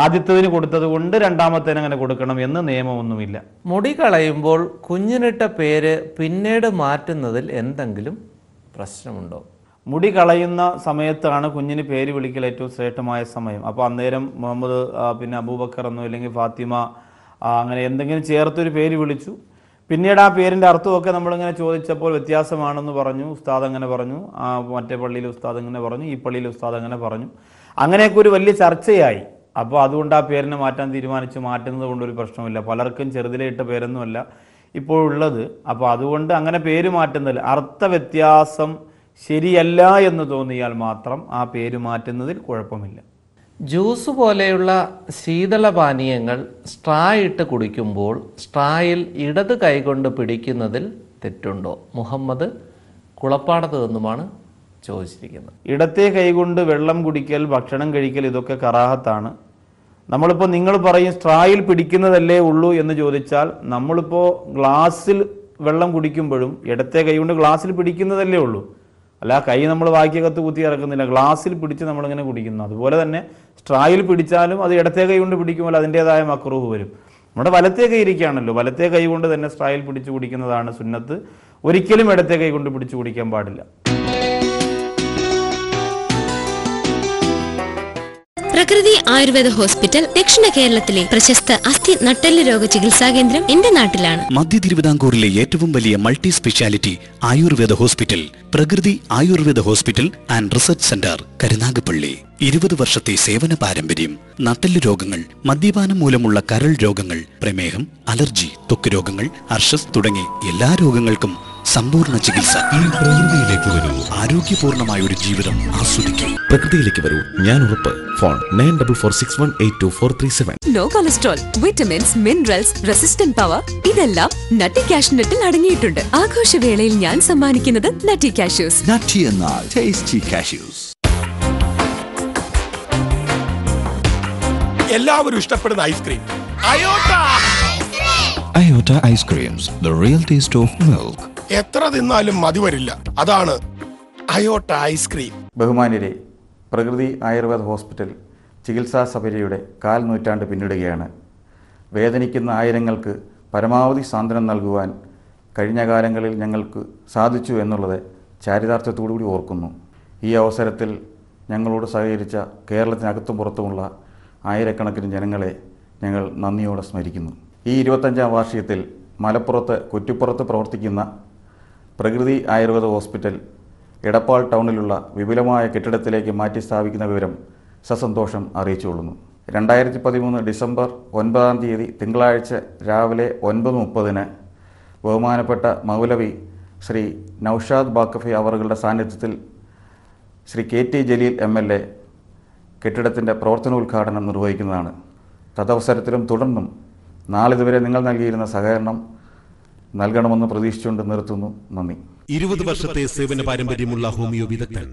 ആദ്യത്തതിന് കൊടുത്തത് കൊണ്ട് രണ്ടാമത്തേന് അങ്ങനെ കൊടുക്കണം എന്ന് നിയമമൊന്നുമില്ല മുടി കളയുമ്പോൾ കുഞ്ഞിനിട്ട പേര് പിന്നീട് മാറ്റുന്നതിൽ എന്തെങ്കിലും പ്രശ്നമുണ്ടോ മുടി കളയുന്ന സമയത്താണ് കുഞ്ഞിന് പേര് വിളിക്കൽ ഏറ്റവും ശ്രേഷ്ഠമായ സമയം അപ്പോൾ അന്നേരം മുഹമ്മദ് പിന്നെ അബൂബക്കർ എന്നോ അല്ലെങ്കിൽ ഫാത്തിമ അങ്ങനെ എന്തെങ്കിലും ചേർത്തൊരു പേര് വിളിച്ചു പിന്നീട് ആ പേരിൻ്റെ അർത്ഥമൊക്കെ നമ്മളിങ്ങനെ ചോദിച്ചപ്പോൾ വ്യത്യാസമാണെന്ന് പറഞ്ഞു ഉസ്താദ് അങ്ങനെ പറഞ്ഞു ആ മറ്റേ പള്ളിയിലെ ഉസ്താദ് അങ്ങനെ പറഞ്ഞു ഈ പള്ളിയിലെ ഉസ്താദ് അങ്ങനെ പറഞ്ഞു അങ്ങനെയൊക്കെ ഒരു വലിയ ചർച്ചയായി അപ്പോൾ അതുകൊണ്ട് ആ പേരിനെ മാറ്റാൻ തീരുമാനിച്ചു മാറ്റുന്നത് കൊണ്ട് ഒരു പ്രശ്നമില്ല പലർക്കും ചെറുതിലെ ഇട്ട പേരൊന്നുമല്ല ഇപ്പോഴുള്ളത് അപ്പോൾ അതുകൊണ്ട് അങ്ങനെ പേര് മാറ്റുന്നില്ല അർത്ഥ വ്യത്യാസം ശരിയല്ല എന്ന് തോന്നിയാൽ മാത്രം ആ പേര് മാറ്റുന്നതിൽ കുഴപ്പമില്ല ജ്യൂസ് പോലെയുള്ള ശീതളപാനീയങ്ങൾ സ്ട്രാ ഇട്ട് കുടിക്കുമ്പോൾ സ്ട്രായിൽ ഇടത് കൈകൊണ്ട് പിടിക്കുന്നതിൽ തെറ്റുണ്ടോ മുഹമ്മദ് കുളപ്പാടത്ത് നിന്നുമാണ് ചോദിച്ചിരിക്കുന്നത് ഇടത്തെ കൈകൊണ്ട് വെള്ളം കുടിക്കൽ ഭക്ഷണം കഴിക്കൽ ഇതൊക്കെ കറാഹത്താണ് നമ്മളിപ്പോൾ നിങ്ങൾ പറയും സ്ട്രായിൽ പിടിക്കുന്നതല്ലേ ഉള്ളൂ എന്ന് ചോദിച്ചാൽ നമ്മളിപ്പോൾ ഗ്ലാസ്സിൽ വെള്ളം കുടിക്കുമ്പോഴും ഇടത്തെ കൈകൊണ്ട് ഗ്ലാസ്സിൽ പിടിക്കുന്നതല്ലേ ഉള്ളൂ അല്ല കൈ നമ്മൾ വാക്യകത്ത് കുത്തി ഇറക്കുന്നില്ല ഗ്ലാസ്സിൽ പിടിച്ച് നമ്മളിങ്ങനെ കുടിക്കുന്നു അതുപോലെ തന്നെ സ്ട്രായിൽ പിടിച്ചാലും അത് ഇടത്തെ കൈ കൊണ്ട് പിടിക്കുമ്പോൾ അതിൻ്റെതായ മക്രൂഹ് വരും നമ്മുടെ വലത്തെ കൈ ഇരിക്കുകയാണല്ലോ വലത്തെ കൈ കൊണ്ട് തന്നെ സ്ട്രായിൽ പിടിച്ച് കുടിക്കുന്നതാണ് സുന്നത്ത് ഒരിക്കലും ഇടത്തെ കൈ കൊണ്ട് പിടിച്ച് കുടിക്കാൻ പാടില്ല പ്രകൃതി ആയുർവേദ ഹോസ്പിറ്റൽ ദക്ഷിണ കേരളത്തിലെ പ്രശസ്ത അസ്ഥി നട്ടെല്ല് രോഗ ചികിത്സാ കേന്ദ്രം എന്റെ നാട്ടിലാണ് മധ്യ തിരുവിതാംകൂറിലെ ഏറ്റവും വലിയ multi speciality Ayurveda hospital Prakriti Ayurveda hospital and research centre Karunagappally ഇരുപത് വർഷത്തെ സേവന പാരമ്പര്യം നട്ടെല്ല് രോഗങ്ങൾ മദ്യപാനം മൂലമുള്ള കരൾ രോഗങ്ങൾ പ്രമേഹം അലർജി തൊക്ക് രോഗങ്ങൾ അർഷസ് തുടങ്ങി എല്ലാ രോഗങ്ങൾക്കും സമ്പൂർണ്ണ ചികിത്സ ഈ പ്രകൃതിയിലേക്ക് വരൂ ആരോഗ്യപൂർണമായ ഒരു ജീവിതം ആസ്വദിക്കൂ പ്രകൃതിയിലേക്ക് വരൂ ഞാൻ ഉറപ്പ് phone nine double four six one eight two four three seven low cholesterol vitamins minerals resistant power ഇതെല്ലാം നട്ടി കാഷ്നട്ടിൽ അടങ്ങിയിട്ടുണ്ട് ആഘോഷവേളയിൽ ഞാൻ സമ്മാനിക്കുന്നത് നട്ടി കാഷ്യൂസ് നട്ടി എന്നാൽ ടേസ്റ്റി കാഷ്യൂസ് എല്ലാവരും ഇഷ്ടപ്പെടുന്ന ഐസ്ക്രീം അയോട്ട അയോട്ട ice creams the real taste of milk എത്ര തിന്നാലും മതി വരില്ല അതാണ് അയോട്ട ഐസ്ക്രീം ബഹുമാന്യരെ പ്രകൃതി ആയുർവേദ ഹോസ്പിറ്റൽ ചികിത്സാ സഭയുടെ കാൽ നൂറ്റാണ്ട് പിന്നിടുകയാണ് വേദനിക്കുന്ന ആയിരങ്ങൾക്ക് പരമാവധി സാന്ത്വനം നൽകുവാൻ കഴിഞ്ഞ കാലങ്ങളിൽ ഞങ്ങൾക്ക് സാധിച്ചു എന്നുള്ളത് ചാരിതാർത്ഥ്യത്തോടുകൂടി ഓർക്കുന്നു ഈ അവസരത്തിൽ ഞങ്ങളോട് സഹകരിച്ച കേരളത്തിനകത്തും പുറത്തുമുള്ള ആയിരക്കണക്കിന് ജനങ്ങളെ ഞങ്ങൾ നന്ദിയോടെ സ്മരിക്കുന്നു ഈ ഇരുപത്തഞ്ചാം വാർഷികത്തിൽ മലപ്പുറത്ത് കുറ്റിപ്പുറത്ത് പ്രവർത്തിക്കുന്ന പ്രകൃതി ആയുർവേദ ഹോസ്പിറ്റൽ എടപ്പാൾ ടൗണിലുള്ള വിപുലമായ കെട്ടിടത്തിലേക്ക് മാറ്റി സ്ഥാപിക്കുന്ന വിവരം സസന്തോഷം അറിയിച്ചുകൊള്ളുന്നു രണ്ടായിരത്തി പതിമൂന്ന് ഡിസംബർ ഒൻപതാം തീയതി തിങ്കളാഴ്ച രാവിലെ ഒൻപത് മുപ്പതിന് ബഹുമാനപ്പെട്ട മൗലവി ശ്രീ നൌഷാദ് ബാക്കഫി അവറുകളുടെ സാന്നിധ്യത്തിൽ Shri K T Jaleel M L A കെട്ടിടത്തിൻ്റെ പ്രവർത്തനോദ്ഘാടനം നിർവഹിക്കുന്നതാണ് തദവസരത്തിലും തുടർന്നും നാളിതുവരെ നിങ്ങൾ നൽകിയിരുന്ന സഹകരണം നൽകണമെന്ന് പ്രതീക്ഷിച്ചുകൊണ്ട് നിർത്തുന്നു നന്ദി ഇരുപത് വർഷത്തെ സേവന പാരമ്പര്യമുള്ള ഹോമിയോ വിദഗ്ധൻ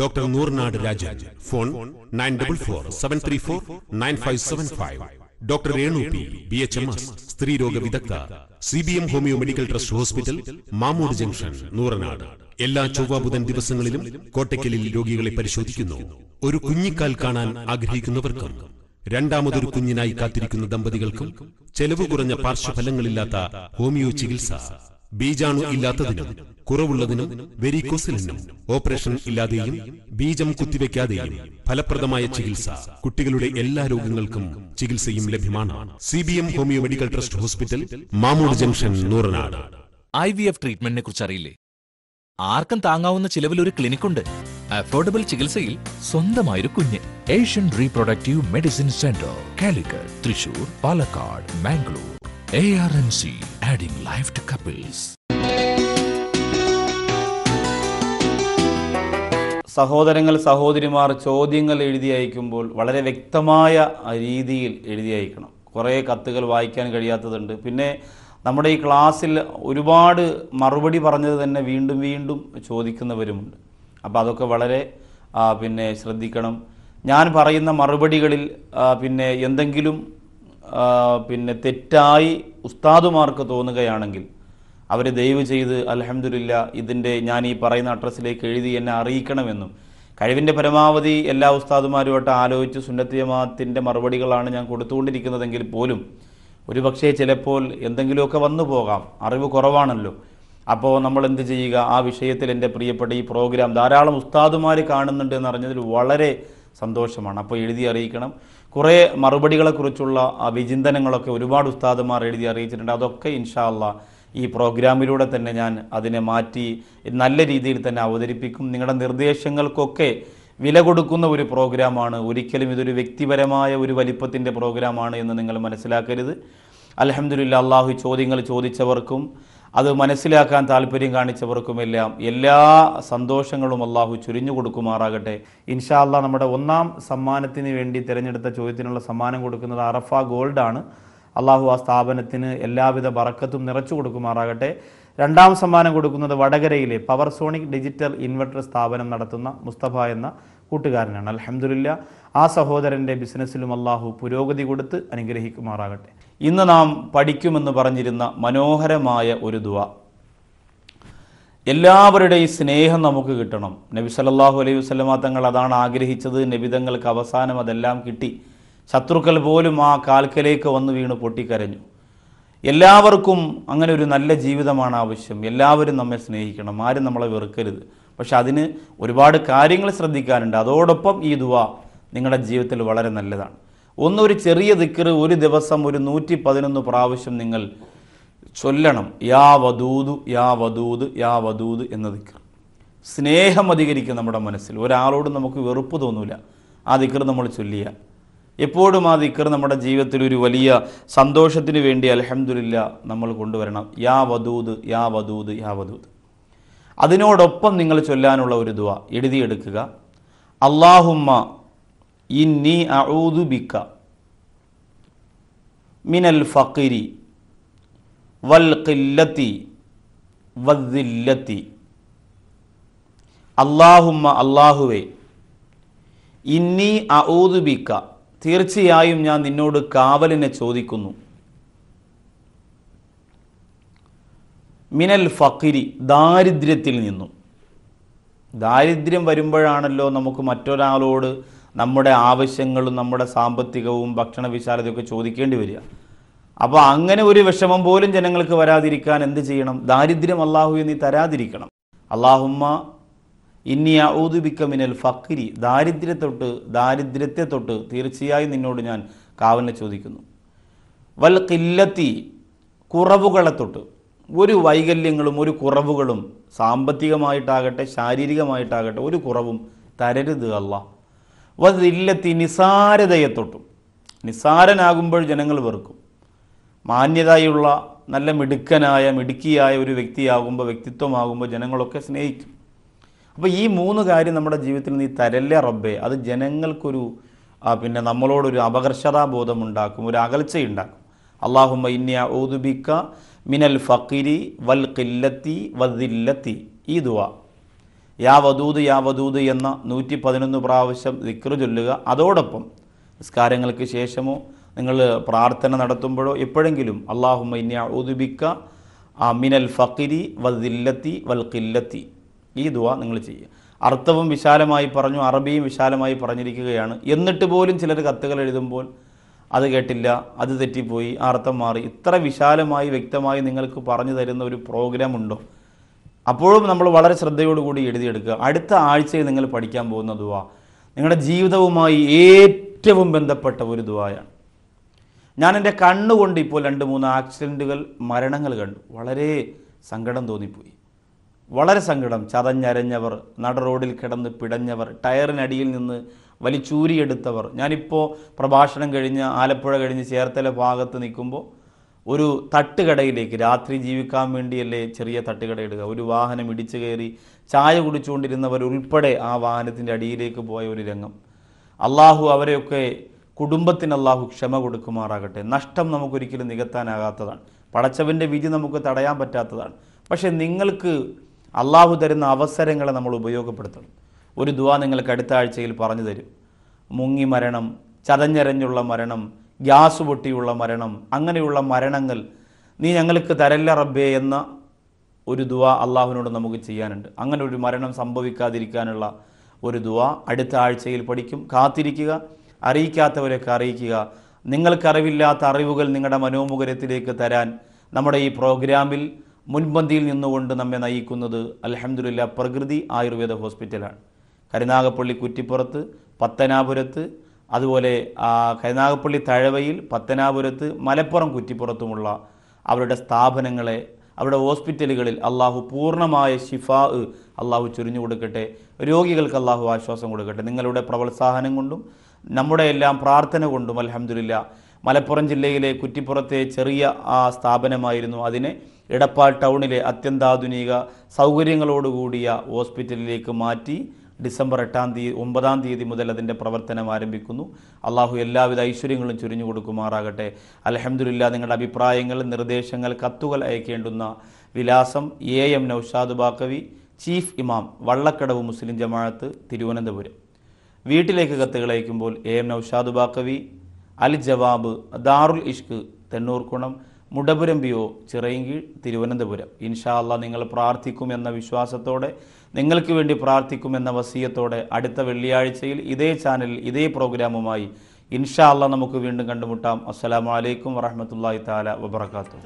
doctor Nooranad Rajan phone nine double four seven three four nine five seven five doctor Renu P B H M S സ്ത്രീരോഗ വിദഗ്ധ C B M homeo medical trust hospital Mamood junction Nooranad എല്ലാ ചൊവ്വ ബുധൻ ദിവസങ്ങളിലും കോട്ടയ്ക്കലിൽ രോഗികളെ പരിശോധിക്കുന്നു ഒരു കുഞ്ഞിക്കാൽ കാണാൻ ആഗ്രഹിക്കുന്നവർക്കും രണ്ടാമതൊരു കുഞ്ഞിനായി കാത്തിരിക്കുന്ന ദമ്പതികൾക്കും ചെലവ് കുറഞ്ഞ പാർശ്വഫലങ്ങളില്ലാത്ത ഹോമിയോ ചികിത്സ ബീജാണു ഇല്ലാത്തതിനും കുറവുള്ളതിനും വെരിക്കോസിലിനും ഓപ്പറേഷൻ ഇല്ലാതെയും ബീജം കുത്തിവെക്കാതെയും ഫലപ്രദമായ ചികിത്സ കുട്ടികളുടെ എല്ലാ രോഗങ്ങൾക്കും ചികിത്സയും ലഭ്യമാണ് C B M homeo medical trust hospital Mamood junction Nooranad I V F ട്രീറ്റ്മെന്റിനെ കുറിച്ച് അറിയില്ലേ ആർക്കും താങ്ങാവുന്ന ചിലവിൽ ഒരു ഉണ്ട് അഫോർഡബിൾ ചികിത്സയിൽ സ്വന്തമായൊരു കുഞ്ഞ് Asian reproductive medicine centre Calicut Thrissur Palakkad Mangalore A R N C adding life to couples സഹോദരങ്ങൾ സഹോദരിമാർ ചോദ്യങ്ങൾ എഴുതി അയക്കുമ്പോൾ വളരെ വ്യക്തമായ രീതിയിൽ എഴുതി അയക്കണം കുറേ കത്തുകൾ വായിക്കാൻ കഴിയാത്തതുണ്ട് പിന്നെ നമ്മുടെ ഈ ക്ലാസ്സിൽ ഒരുപാട് മറുപടി പറഞ്ഞത് തന്നെ വീണ്ടും വീണ്ടും ചോദിക്കുന്നവരുമുണ്ട് അപ്പോൾ അതൊക്കെ വളരെ പിന്നെ ശ്രദ്ധിക്കണം ഞാൻ പറയുന്ന മറുപടികളിൽ പിന്നെ എന്തെങ്കിലും പിന്നെ തെറ്റായി ഉസ്താദുമാർക്ക് തോന്നുകയാണെങ്കിൽ അവർ ദയവ് ചെയ്ത് അലഹമില്ല ഇതിൻ്റെ ഞാൻ ഈ പറയുന്ന അഡ്രസ്സിലേക്ക് എഴുതി എന്നെ അറിയിക്കണമെന്നും കഴിവിൻ്റെ പരമാവധി എല്ലാ ഉസ്താദുമാരുമായിട്ട് ആലോചിച്ച് സുന്നത്തിയമാത്തിൻ്റെ മറുപടികളാണ് ഞാൻ കൊടുത്തുകൊണ്ടിരിക്കുന്നതെങ്കിൽ പോലും ഒരുപക്ഷേ ചിലപ്പോൾ എന്തെങ്കിലുമൊക്കെ വന്നു പോകാം അറിവ് കുറവാണല്ലോ അപ്പോൾ നമ്മൾ എന്ത് ചെയ്യുക ആ വിഷയത്തിൽ എൻ്റെ പ്രിയപ്പെട്ട ഈ പ്രോഗ്രാം ധാരാളം ഉസ്താദുമാർ കാണുന്നുണ്ട് എന്ന് അറിഞ്ഞതിൽ വളരെ സന്തോഷമാണ് അപ്പോൾ എഴുതി അറിയിക്കണം കുറേ മറുപടികളെക്കുറിച്ചുള്ള ആ വിചിന്തനങ്ങളൊക്കെ ഒരുപാട് ഉസ്താദുമാർ എഴുതി അറിയിച്ചിട്ടുണ്ട് അതൊക്കെ ഇൻഷാല്ല ഈ പ്രോഗ്രാമിലൂടെ തന്നെ ഞാൻ അതിനെ മാറ്റി നല്ല രീതിയിൽ തന്നെ അവതരിപ്പിക്കും നിങ്ങളുടെ നിർദ്ദേശങ്ങൾക്കൊക്കെ വില കൊടുക്കുന്ന ഒരു പ്രോഗ്രാമാണ് ഒരിക്കലും ഇതൊരു വ്യക്തിപരമായ ഒരു വലിപ്പത്തിൻ്റെ പ്രോഗ്രാമാണ് എന്ന് നിങ്ങൾ മനസ്സിലാക്കരുത് അലഹമുല്ല അള്ളാഹു ചോദ്യങ്ങൾ ചോദിച്ചവർക്കും അത് മനസ്സിലാക്കാൻ താല്പര്യം കാണിച്ചവർക്കുമെല്ലാം എല്ലാ സന്തോഷങ്ങളും അള്ളാഹു ചുരിഞ്ഞു കൊടുക്കുമാറാകട്ടെ ഇൻഷാ അല്ലാ നമ്മുടെ ഒന്നാം സമ്മാനത്തിന് വേണ്ടി തിരഞ്ഞെടുത്ത ചോദ്യത്തിനുള്ള സമ്മാനം കൊടുക്കുന്നത് അറഫ ഗോൾഡാണ് അള്ളാഹു ആ സ്ഥാപനത്തിന് എല്ലാവിധ ബറക്കത്തും നിറച്ചു കൊടുക്കുമാറാകട്ടെ രണ്ടാം സമ്മാനം കൊടുക്കുന്നത് വടകരയിലെ പവർ സോണിക് ഡിജിറ്റൽ ഇൻവെർട്ടർ സ്ഥാപനം നടത്തുന്ന മുസ്തഫ എന്ന കൂട്ടുകാരനാണ് അലഹമുല്ല ആ സഹോദരൻ്റെ ബിസിനസ്സിലും അള്ളാഹു പുരോഗതി കൊടുത്ത് അനുഗ്രഹിക്കുമാറാകട്ടെ ഇന്ന് നാം പഠിക്കുമെന്ന് പറഞ്ഞിരുന്ന മനോഹരമായ ഒരു ദുവ എല്ലാവരുടെയും സ്നേഹം നമുക്ക് കിട്ടണം നബി സല്ലാഹു അലൈഹി വസ്ലമ തങ്ങൾ അതാണ് ആഗ്രഹിച്ചത് നബിതങ്ങൾക്ക് അവസാനം അതെല്ലാം കിട്ടി ശത്രുക്കൾ പോലും ആ കാൽക്കലേക്ക് വന്ന് വീണ് പൊട്ടിക്കരഞ്ഞു എല്ലാവർക്കും അങ്ങനെ ഒരു നല്ല ജീവിതമാണ് ആവശ്യം എല്ലാവരും നമ്മെ സ്നേഹിക്കണം ആരും നമ്മളെ വെറുക്കരുത് പക്ഷെ അതിന് ഒരുപാട് കാര്യങ്ങൾ ശ്രദ്ധിക്കാനുണ്ട് അതോടൊപ്പം ഈ ദുവ നിങ്ങളുടെ ജീവിതത്തിൽ വളരെ നല്ലതാണ് ഒന്നൊരു ചെറിയ ദിക്കറ് ഒരു ദിവസം ഒരു നൂറ്റി പതിനൊന്ന് പ്രാവശ്യം നിങ്ങൾ ചൊല്ലണം യാ വധൂതു യാ വധൂത് യാ വധൂത് എന്ന ദിക്കർ സ്നേഹം അധികരിക്കും നമ്മുടെ മനസ്സിൽ ഒരാളോട് നമുക്ക് വെറുപ്പ് തോന്നില്ല ആ ദിക്കർ നമ്മൾ ചൊല്ലിയ എപ്പോഴും ആ ദിക്കർ നമ്മുടെ ജീവിതത്തിൽ ഒരു വലിയ സന്തോഷത്തിന് വേണ്ടി അലഹമില്ല നമ്മൾ കൊണ്ടുവരണം യാ വധൂത് യാ വധൂത് യാ വധൂത് അതിനോടൊപ്പം നിങ്ങൾ ചൊല്ലാനുള്ള ഒരു ദുവ എഴുതിയെടുക്കുക അള്ളാഹുമ്മ ഇന്നി അഊദു ബിക്ക മിനൽ ഫക്കിരി വൽ കില്ലത്തി വദ്ദില്ലത്തി അള്ളാഹുമ്മ അള്ളാഹുവേ ഇന്നി അഊദു ബിക്ക തീർച്ചയായും ഞാൻ നിന്നോട് കാവലിനെ ചോദിക്കുന്നു മിനൽ ഫക്കിരി ദാരിദ്ര്യത്തിൽ നിന്നും ദാരിദ്ര്യം വരുമ്പോഴാണല്ലോ നമുക്ക് മറ്റൊരാളോട് നമ്മുടെ ആവശ്യങ്ങളും നമ്മുടെ സാമ്പത്തികവും ഭക്ഷണ വിശാലതയൊക്കെ ചോദിക്കേണ്ടി വരിക അപ്പോൾ അങ്ങനെ ഒരു വിഷമം പോലും ജനങ്ങൾക്ക് വരാതിരിക്കാൻ എന്ത് ചെയ്യണം ദാരിദ്ര്യം അള്ളാഹു നീ തരാതിരിക്കണം അള്ളാഹുമ്മ ഇനി ഔദുബിക്ക മിനൽ ഫക്കിരി ദാരിദ്ര്യത്തൊട്ട് ദാരിദ്ര്യത്തെ തൊട്ട് തീർച്ചയായും നിന്നോട് ഞാൻ കാവലിനെ ചോദിക്കുന്നു വൽ കില്ലത്തി കുറവുകളെ തൊട്ട് ഒരു വൈകല്യങ്ങളും ഒരു കുറവുകളും സാമ്പത്തികമായിട്ടാകട്ടെ ശാരീരികമായിട്ടാകട്ടെ ഒരു കുറവും തരരുത് അള്ളാഹ് വതില്ലത്തി നിസാരതയെ തൊട്ടും നിസാരനാകുമ്പോൾ ജനങ്ങൾ വെറുക്കും മാന്യതയുള്ള നല്ല മിടുക്കനായ മിടുക്കിയായ ഒരു വ്യക്തിയാകുമ്പോൾ വ്യക്തിത്വമാകുമ്പോൾ ജനങ്ങളൊക്കെ സ്നേഹിക്കും അപ്പോൾ ഈ മൂന്ന് കാര്യം നമ്മുടെ ജീവിതത്തിൽ നീ തരല്ല റബ്ബേ അത് ജനങ്ങൾക്കൊരു പിന്നെ നമ്മളോടൊരു അപകർഷതാബോധമുണ്ടാക്കും ഒരു അകൽച്ചയുണ്ടാക്കും അള്ളാഹുമ്മ ഇന്ന ഊതുബിക്ക മിനൽ ഫക്കിരി വൽ കില്ലത്തി വദില്ലത്തി ഈ ദുവാ യാ വധൂത് യാ വധൂത് എന്ന നൂറ്റി പതിനൊന്ന് പ്രാവശ്യം ദിക്റ് ചൊല്ലുക അതോടൊപ്പം നിസ്കാരങ്ങൾക്ക് ശേഷമോ നിങ്ങൾ പ്രാർത്ഥന നടത്തുമ്പോഴോ എപ്പോഴെങ്കിലും അള്ളാഹുമ്മ ഇന്ന ഊതുബിക്ക മിനൽ ഫക്കിരി വൽ വൽക്കില്ലത്തി ഈ ദുവ നിങ്ങൾ ചെയ്യുക അർത്ഥവും വിശാലമായി പറഞ്ഞു അറബിയും വിശാലമായി പറഞ്ഞിരിക്കുകയാണ് എന്നിട്ട് പോലും ചിലർ കത്തുകൾ എഴുതുമ്പോൾ അത് കേട്ടില്ല അത് തെറ്റിപ്പോയി ആ അർത്ഥം മാറി ഇത്ര വിശാലമായി വ്യക്തമായി നിങ്ങൾക്ക് പറഞ്ഞു തരുന്ന ഒരു പ്രോഗ്രാം ഉണ്ടോ അപ്പോഴും നമ്മൾ വളരെ ശ്രദ്ധയോടുകൂടി എഴുതിയെടുക്കുക അടുത്ത ആഴ്ചയിൽ നിങ്ങൾ പഠിക്കാൻ പോകുന്ന ദുവ നിങ്ങളുടെ ജീവിതവുമായി ഏറ്റവും ബന്ധപ്പെട്ട ഒരു ദുവായാണ് ഞാൻ എൻ്റെ കണ്ണുകൊണ്ട് ഇപ്പോൾ രണ്ട് മൂന്ന് ആക്സിഡൻറ്റുകൾ മരണങ്ങൾ കണ്ടു വളരെ സങ്കടം തോന്നിപ്പോയി വളരെ സങ്കടം ചതഞ്ഞരഞ്ഞവർ നട റോഡിൽ കിടന്ന് പിടഞ്ഞവർ ടയറിനടിയിൽ നിന്ന് വലിച്ചൂരിയെടുത്തവർ ഞാനിപ്പോൾ പ്രഭാഷണം കഴിഞ്ഞ് ആലപ്പുഴ കഴിഞ്ഞ് ചേർത്തല ഭാഗത്ത് നിൽക്കുമ്പോൾ ഒരു തട്ടുകടയിലേക്ക് രാത്രി ജീവിക്കാൻ വേണ്ടിയല്ലേ ചെറിയ തട്ടുകടയിടുക ഒരു വാഹനം ഇടിച്ചു കയറി ചായ കുടിച്ചുകൊണ്ടിരുന്നവരുൾപ്പെടെ ആ വാഹനത്തിൻ്റെ അടിയിലേക്ക് പോയ ഒരു രംഗം അള്ളാഹു അവരെയൊക്കെ കുടുംബത്തിന് അള്ളാഹു ക്ഷമ കൊടുക്കുമാറാകട്ടെ നഷ്ടം നമുക്കൊരിക്കലും നികത്താനാകാത്തതാണ് പടച്ചവൻ്റെ വിധി നമുക്ക് തടയാൻ പറ്റാത്തതാണ് പക്ഷേ നിങ്ങൾക്ക് അള്ളാഹു തരുന്ന അവസരങ്ങളെ നമ്മൾ ഉപയോഗപ്പെടുത്തണം ഒരു ദുവാ നിങ്ങൾക്ക് അടുത്ത ആഴ്ചയിൽ പറഞ്ഞു തരും മുങ്ങി മരണം ചതഞ്ഞരഞ്ഞുള്ള മരണം ഗ്യാസ് പൊട്ടിയുള്ള മരണം അങ്ങനെയുള്ള മരണങ്ങൾ നീ ഞങ്ങൾക്ക് തരല്ല റബ്ബേ എന്ന ഒരു ദുവ അള്ളാഹുവിനോട് നമുക്ക് ചെയ്യാനുണ്ട് അങ്ങനെ ഒരു മരണം സംഭവിക്കാതിരിക്കാനുള്ള ഒരു ദുവ അടുത്ത ആഴ്ചയിൽ പഠിക്കും കാത്തിരിക്കുക അറിയിക്കാത്തവരൊക്കെ അറിയിക്കുക നിങ്ങൾക്കറിവില്ലാത്ത അറിവുകൾ നിങ്ങളുടെ മനോമുഖരത്തിലേക്ക് തരാൻ നമ്മുടെ ഈ പ്രോഗ്രാമിൽ മുൻപന്തിയിൽ നിന്നുകൊണ്ട് നമ്മെ നയിക്കുന്നത് അലഹമുല്ല പ്രകൃതി ആയുർവേദ ഹോസ്പിറ്റലാണ് കരുനാഗപ്പള്ളി കുറ്റിപ്പുറത്ത് പത്തനാപുരത്ത് അതുപോലെ കൈനാഗപ്പള്ളി തഴവയിൽ പത്തനാപുരത്ത് മലപ്പുറം കുറ്റിപ്പുറത്തുമുള്ള അവരുടെ സ്ഥാപനങ്ങളെ അവരുടെ ഹോസ്പിറ്റലുകളിൽ അള്ളാഹു പൂർണ്ണമായ ശിഫാ അള്ളാഹു ചൊരിഞ്ഞു കൊടുക്കട്ടെ രോഗികൾക്ക് അള്ളാഹു ആശ്വാസം കൊടുക്കട്ടെ നിങ്ങളുടെ പ്രോത്സാഹനം കൊണ്ടും നമ്മുടെ എല്ലാം പ്രാർത്ഥന കൊണ്ടും അലഹമില്ല മലപ്പുറം ജില്ലയിലെ കുറ്റിപ്പുറത്തെ ചെറിയ ആ സ്ഥാപനമായിരുന്നു അതിനെ എടപ്പാൾ ടൗണിലെ അത്യന്താധുനിക സൗകര്യങ്ങളോടുകൂടിയ ഹോസ്പിറ്റലിലേക്ക് മാറ്റി ഡിസംബർ എട്ടാം തീയതി ഒമ്പതാം തീയതി മുതൽ അതിൻ്റെ പ്രവർത്തനം ആരംഭിക്കുന്നു അള്ളാഹു എല്ലാവിധ ഐശ്വര്യങ്ങളും ചുരിഞ്ഞു കൊടുക്കുമാറാകട്ടെ അലഹമുല്ല നിങ്ങളുടെ അഭിപ്രായങ്ങൾ നിർദ്ദേശങ്ങൾ കത്തുകൾ അയക്കേണ്ടുന്ന വിലാസം A M Naushad Baqavi chief ഇമാം വള്ളക്കടവ് മുസ്ലിം ജമാഅത്ത് തിരുവനന്തപുരം വീട്ടിലേക്ക് കത്തുകൾ അയക്കുമ്പോൾ എ എം നൌഷാദ് ബാക്കവി അൽ ജവാബ് ദാറുൽ ഇഷ്ക് തെണ്ണൂർക്കുണം മുടപുരം ബിയോ ഒ ചിറയൻകീഴ് തിരുവനന്തപുരം ഇൻഷാ അള്ളാഹ് നിങ്ങൾ പ്രാർത്ഥിക്കും എന്ന വിശ്വാസത്തോടെ നിങ്ങൾക്ക് വേണ്ടി പ്രാർത്ഥിക്കുമെന്ന വസീയത്തോടെ അടുത്ത വെള്ളിയാഴ്ചയിൽ ഇതേ ചാനലിൽ ഇതേ പ്രോഗ്രാമുമായി ഇൻഷാ അല്ല നമുക്ക് വീണ്ടും കണ്ടുമുട്ടാം അസ്സലാമു അലൈക്കും വറഹമത്തല്ലാഹി താല വബർക്കാത്തു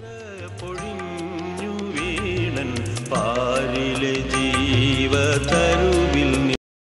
ജീവതരുവിൽ